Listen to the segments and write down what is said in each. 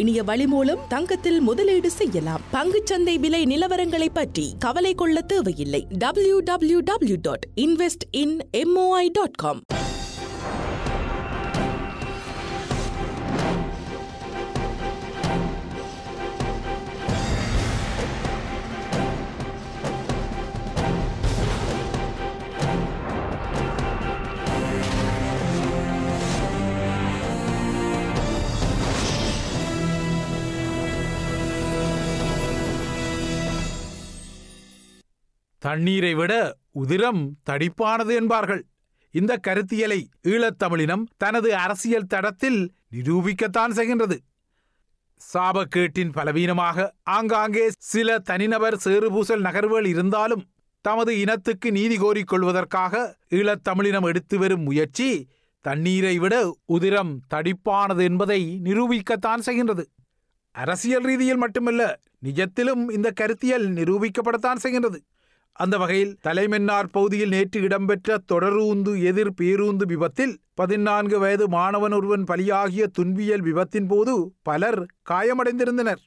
இனிய வழி மூலம் தங்கத்தில் முதலீடு செய்யலாம் பங்குச்சந்தை விலை நிலவரங்களை பற்றி கவலை கொள்ள தேவையில்லை W W W dot invest in MOI dot com தண்ணீரை விட உதிரம் தடிப்பானது என்பார்கள் இந்த கருத்தியலை ஈழத்தமிழினம் தனது அரசியல் தடத்தில் நிரூபிக்கத்தான் செய்கின்றது சாபக்கேட்டின் பலவீனமாக ஆங்காங்கே சில தனிநபர் சேறுபூசல் நகர்வுகள் இருந்தாலும் தமது இனத்துக்கு நீதி கோரிக்கொள்வதற்காக ஈழத்தமிழினம் எடுத்து வரும் முயற்சி தண்ணீரை விட உதிரம் தடிப்பானது என்பதை நிரூபிக்கத்தான் செய்கின்றது அரசியல் ரீதியில் மட்டுமல்ல நிஜத்திலும் இந்த கருத்தியல் நிரூபிக்கப்படத்தான் செய்கின்றது அந்த வகையில் தலைமன்னார் பகுதியில் நேற்று இடம்பெற்ற தொடரூந்து எதிர் பேருந்து விபத்தில் பதினான்கு வயது மாணவன் ஒருவன் பலியாகிய துன்பியல் விபத்தின் போது பலர் காயமடைந்திருந்தனர்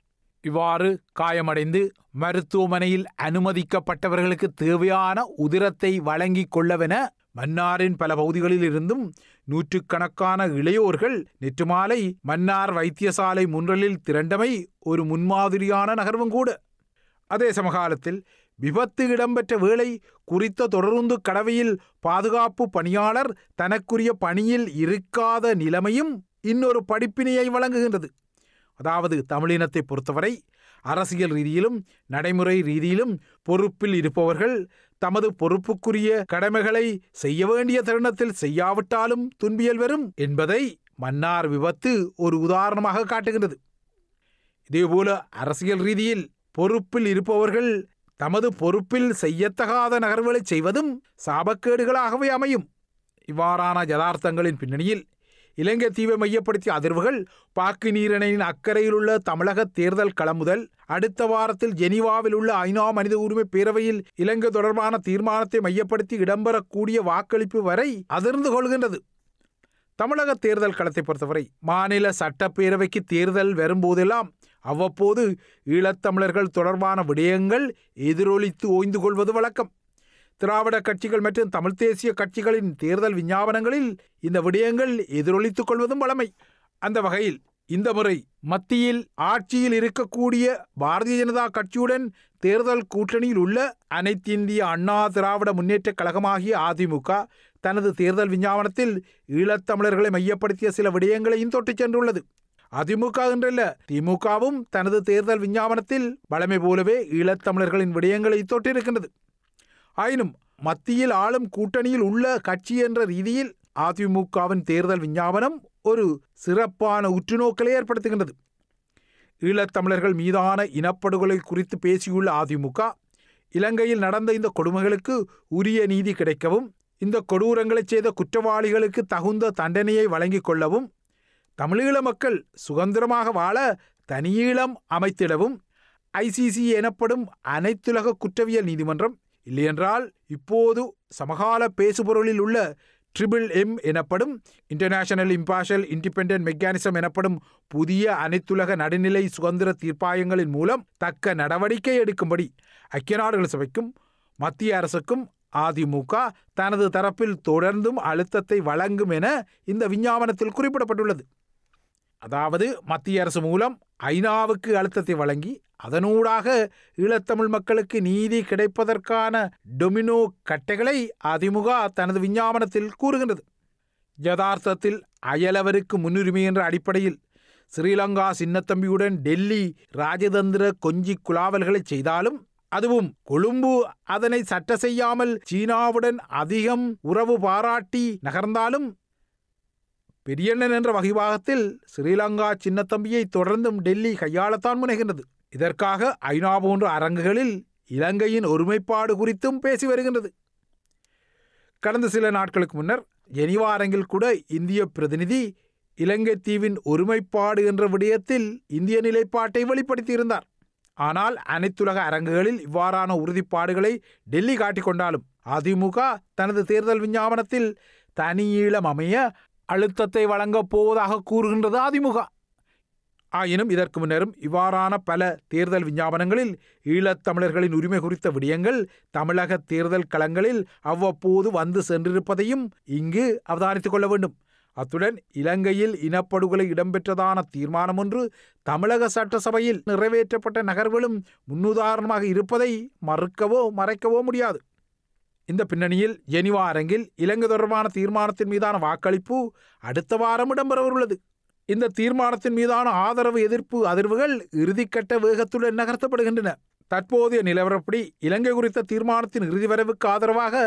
இவ்வாறு காயமடைந்து மருத்துவமனையில் அனுமதிக்கப்பட்டவர்களுக்கு தேவையான உதிரத்தை வழங்கிக் கொள்ளவென மன்னாரின் பல பகுதிகளில் இருந்தும் நூற்றுக்கணக்கான இளையோர்கள் நேற்று மாலை மன்னார் வைத்தியசாலை முன்றலில் திரண்டமை ஒரு முன்மாதிரியான நகர்வும் கூட அதே சமகாலத்தில் விபத்து இடம்பெற்ற வேளை குறித்த தொடருந்து கடவையில் பாதுகாப்பு பணியாளர் தனக்குரிய பணியில் இருக்காத நிலைமையும் இன்னொரு படிப்பினையை வழங்குகின்றது அதாவது தமிழினத்தை பொறுத்தவரை அரசியல் ரீதியிலும் நடைமுறை ரீதியிலும் பொறுப்பில் இருப்பவர்கள் தமது பொறுப்புக்குரிய கடமைகளை செய்ய வேண்டிய தருணத்தில் செய்யாவிட்டாலும் துன்பியல் வரும் என்பதை மன்னார் விபத்து ஒரு உதாரணமாக காட்டுகின்றது இதேபோல அரசியல் ரீதியில் பொறுப்பில் இருப்பவர்கள் தமது பொறுப்பில் செய்யத்தகாத நகர்வுகளை செய்வதும் சாபக்கேடுகளாகவே அமையும் இவ்வாறான ஜதார்த்தங்களின் பின்னணியில் இலங்கை தீவை மையப்படுத்திய அதிர்வுகள் பாக்கு நீரணையின் அக்கறையில் உள்ள தமிழக தேர்தல் களம் முதல் அடுத்த வாரத்தில் ஜெனீவாவில் உள்ள ஐநா மனித உரிமை பேரவையில் இலங்கை தொடர்பான தீர்மானத்தை மையப்படுத்தி இடம்பெறக்கூடிய வாக்களிப்பு வரை அதிர்ந்து கொள்கின்றது தமிழக தேர்தல் களத்தை பொறுத்தவரை மாநில சட்டப்பேரவைக்கு தேர்தல் வரும்போதெல்லாம் அவ்வப்போது ஈழத்தமிழர்கள் தொடர்பான விடயங்கள் எதிரொலித்து ஓய்ந்து கொள்வது வழக்கம் திராவிட கட்சிகள் மற்றும் தமிழ் தேசிய கட்சிகளின் தேர்தல் விஞ்ஞாபனங்களில் இந்த விடயங்கள் எதிரொலித்துக் கொள்வதும் வளமை அந்த வகையில் இந்த முறை மத்தியில் ஆட்சியில் இருக்கக்கூடிய பாரதிய ஜனதா கட்சியுடன் தேர்தல் கூட்டணியில் உள்ள அனைத்திந்திய அண்ணா திராவிட முன்னேற்ற கழகமாகிய அதிமுக தனது தேர்தல் விஞ்ஞாபனத்தில் ஈழத்தமிழர்களை மையப்படுத்திய சில விடயங்களையும் தொட்டுச் சென்றுள்ளது அதிமுக என்றல்ல திமுகவும் தனது தேர்தல் விஞ்ஞாபனத்தில் பழமை போலவே ஈழத்தமிழர்களின் விடயங்களை தொட்டிருக்கின்றது ஆயினும் மத்தியில் ஆளும் கூட்டணியில் உள்ள கட்சி என்ற ரீதியில் அதிமுகவின் தேர்தல் விஞ்ஞாபனம் ஒரு சிறப்பான உற்றுநோக்கலை ஏற்படுத்துகின்றது ஈழத்தமிழர்கள் மீதான இனப்படுகொலை குறித்து பேசியுள்ள அதிமுக இலங்கையில் நடந்த இந்த கொடுமைகளுக்கு உரிய நீதி கிடைக்கவும் இந்த கொடூரங்களைச் செய்த குற்றவாளிகளுக்கு தகுந்த தண்டனையை வழங்கிக் கொள்ளவும் தமிழீழ மக்கள் சுதந்திரமாக வாழ தனியீழம் அமைத்திடவும் ஐசிசி எனப்படும் அனைத்துலக குற்றவியல் நீதிமன்றம் இல்லையென்றால் இப்போது சமகால பேசுபொருளில் உள்ள ட்ரிபிள் எம் எனப்படும் இன்டர்நேஷனல் இம்பார்ஷல் இண்டிபெண்டன்ட் மெக்கானிசம் எனப்படும் புதிய அனைத்துலக நடுநிலை சுதந்திர தீர்ப்பாயங்களின் மூலம் தக்க நடவடிக்கை எடுக்கும்படி ஐக்கிய நாடுகள் சபைக்கும் மத்திய அரசுக்கும் அதிமுக தனது தரப்பில் தொடர்ந்தும் அழுத்தத்தை வழங்கும் என இந்த விஞ்ஞாபனத்தில் குறிப்பிடப்பட்டுள்ளது அதாவது மத்திய அரசு மூலம் ஐநாவுக்கு அழுத்தத்தை வழங்கி அதனூடாக ஈழத்தமிழ் மக்களுக்கு நீதி கிடைப்பதற்கான டொமினோ கட்டைகளை அதிமுக தனது விஞ்ஞாபனத்தில் கூறுகின்றது யதார்த்தத்தில் அயலவருக்கு முன்னுரிமை என்ற அடிப்படையில் ஸ்ரீலங்கா சின்னத்தம்பியுடன் டெல்லி ராஜதந்திர கொஞ்சி குலாவல்களை செய்தாலும் அதுவும் கொழும்பு அதனை சட்ட செய்யாமல் சீனாவுடன் அதிகம் உறவு பாராட்டி நகர்ந்தாலும் பெரியண்ணன் என்ற வகிவாகத்தில் ஸ்ரீலங்கா சின்னத்தம்பியை தொடர்ந்தும் டெல்லி கையாளத்தான் முனைகின்றது இதற்காக ஐநா போன்ற அரங்குகளில் இலங்கையின் ஒருமைப்பாடு குறித்தும் பேசி வருகின்றது கடந்த சில நாட்களுக்கு முன்னர் ஜெனிவா அரங்கில் கூட இந்திய பிரதிநிதி இலங்கை தீவின் ஒருமைப்பாடு என்ற விடயத்தில் இந்திய நிலைப்பாட்டை வெளிப்படுத்தியிருந்தார் ஆனால் அனைத்துலக அரங்குகளில் இவ்வாறான உறுதிப்பாடுகளை டெல்லி காட்டிக்கொண்டாலும் அதிமுக தனது தேர்தல் விஞ்ஞாபனத்தில் தனியீழம் அமைய அழுத்தத்தை வழங்கப் போவதாக கூறுகின்றது அதிமுக ஆயினும் இதற்கு முன்னரும் இவ்வாறான பல தேர்தல் விஞ்ஞாபனங்களில் ஈழத்தமிழர்களின் உரிமை குறித்த விடயங்கள் தமிழக தேர்தல் களங்களில் அவ்வப்போது வந்து சென்றிருப்பதையும் இங்கு அவதானித்துக் கொள்ள வேண்டும் அத்துடன் இலங்கையில் இனப்படுகொலை இடம்பெற்றதான தீர்மானம் ஒன்று தமிழக சட்டசபையில் நிறைவேற்றப்பட்ட நகர்வுகளும் முன்னுதாரணமாக இருப்பதை மறுக்கவோ மறைக்கவோ முடியாது இந்த பின்னணியில் ஜெனிவா அரங்கில் இலங்கை தொடர்பான தீர்மானத்தின் மீதான வாக்களிப்பு அடுத்த வாரம் இடம்பெறவுள்ளது இந்த தீர்மானத்தின் மீதான ஆதரவு எதிர்ப்பு அதிர்வுகள் இறுதிக்கட்ட வேகத்துடன் நகர்த்தப்படுகின்றன தற்போதைய நிலவரப்படி இலங்கை குறித்த தீர்மானத்தின் இறுதிவரவுக்கு ஆதரவாக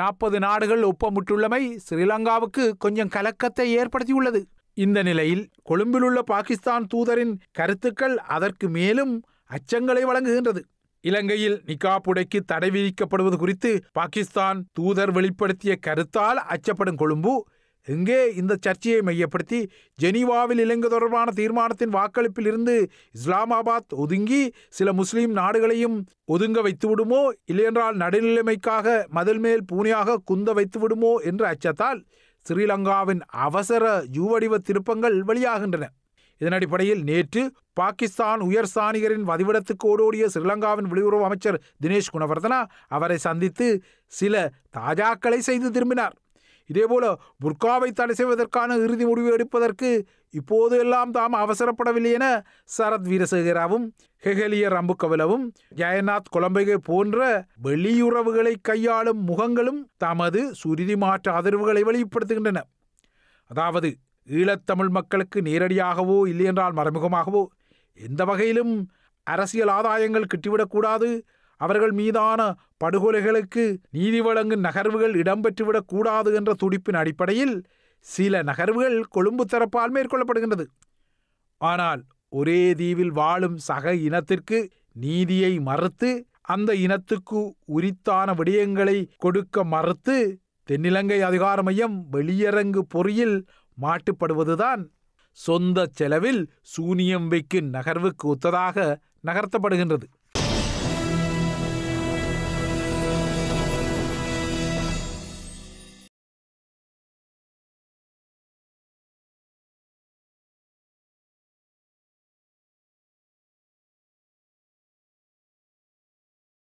நாற்பது நாடுகள் ஒப்பமிட்டுள்ளமை ஸ்ரீலங்காவுக்கு கொஞ்சம் கலக்கத்தை ஏற்படுத்தியுள்ளது இந்த நிலையில் கொழும்பிலுள்ள பாகிஸ்தான் தூதரின் கருத்துக்கள் அதற்கு மேலும் அச்சங்களை வழங்குகின்றது இலங்கையில் நிகாப்புடைக்கு தடை விதிக்கப்படுவது குறித்து பாகிஸ்தான் தூதர் வெளிப்படுத்திய கருத்தால் அச்சப்படும் கொழும்பு இங்கே இந்த சர்ச்சையை மையப்படுத்தி ஜெனீவாவில் இலங்கை தொடர்பான தீர்மானத்தின் வாக்களிப்பில் இருந்து இஸ்லாமாபாத் ஒதுங்கி சில முஸ்லீம் நாடுகளையும் ஒதுங்க வைத்துவிடுமோ இல்லையென்றால் நடுநிலைமைக்காக மதில் மேல் பூனையாக குந்த வைத்துவிடுமோ என்ற அச்சத்தால் ஸ்ரீலங்காவின் அவசர யூவடிவ திருப்பங்கள் வெளியாகின்றன இதனடிப்படையில் நேற்று பாகிஸ்தான் உயர் சாணிகரின் வதிவிடத்துக்கு ஓடோடிய ஸ்ரீலங்காவின் வெளியுறவு அமைச்சர் தினேஷ் குணவர்தனா அவரை சந்தித்து சில தாஜாக்களை செய்து திரும்பினார் இதேபோல புர்காவை தடை செய்வதற்கான இறுதி முடிவு எடுப்பதற்கு இப்போது எல்லாம் தாம் அவசரப்படவில்லை என சரத் வீரசேகராவும் ஹெகலிய ரம்புக்கவலவும் ஜெயநாத் கொலம்பகே போன்ற வெளியுறவுகளை கையாளும் முகங்களும் தமது சுருதி மாற்ற அதிர்வுகளை வெளிப்படுத்துகின்றன அதாவது ஈழத்தமிழ் மக்களுக்கு நேரடியாகவோ இல்லையென்றால் மறைமுகமாகவோ எந்த வகையிலும் அரசியல் ஆதாயங்கள் கிட்டிவிடக்கூடாது அவர்கள் மீதான படுகொலைகளுக்கு நீதி வழங்கும் நகர்வுகள் இடம்பெற்றுவிடக்கூடாது என்ற துடிப்பின் அடிப்படையில் சில நகர்வுகள் கொழும்பு தரப்பால் மேற்கொள்ளப்படுகின்றது ஆனால் ஒரே தீவில் வாழும் சக இனத்திற்கு நீதியை மறுத்து அந்த இனத்துக்கு உரித்தான விடயங்களை கொடுக்க மறுத்து தென்னிலங்கை அதிகார மையம் வெளியரங்கு பொறியில் மாட்டுப்படுவதுதான் சொந்த செலவில் சூனியம் வைக்கும் நகர்வுக்கு ஒத்ததாக நகர்த்தப்படுகின்றது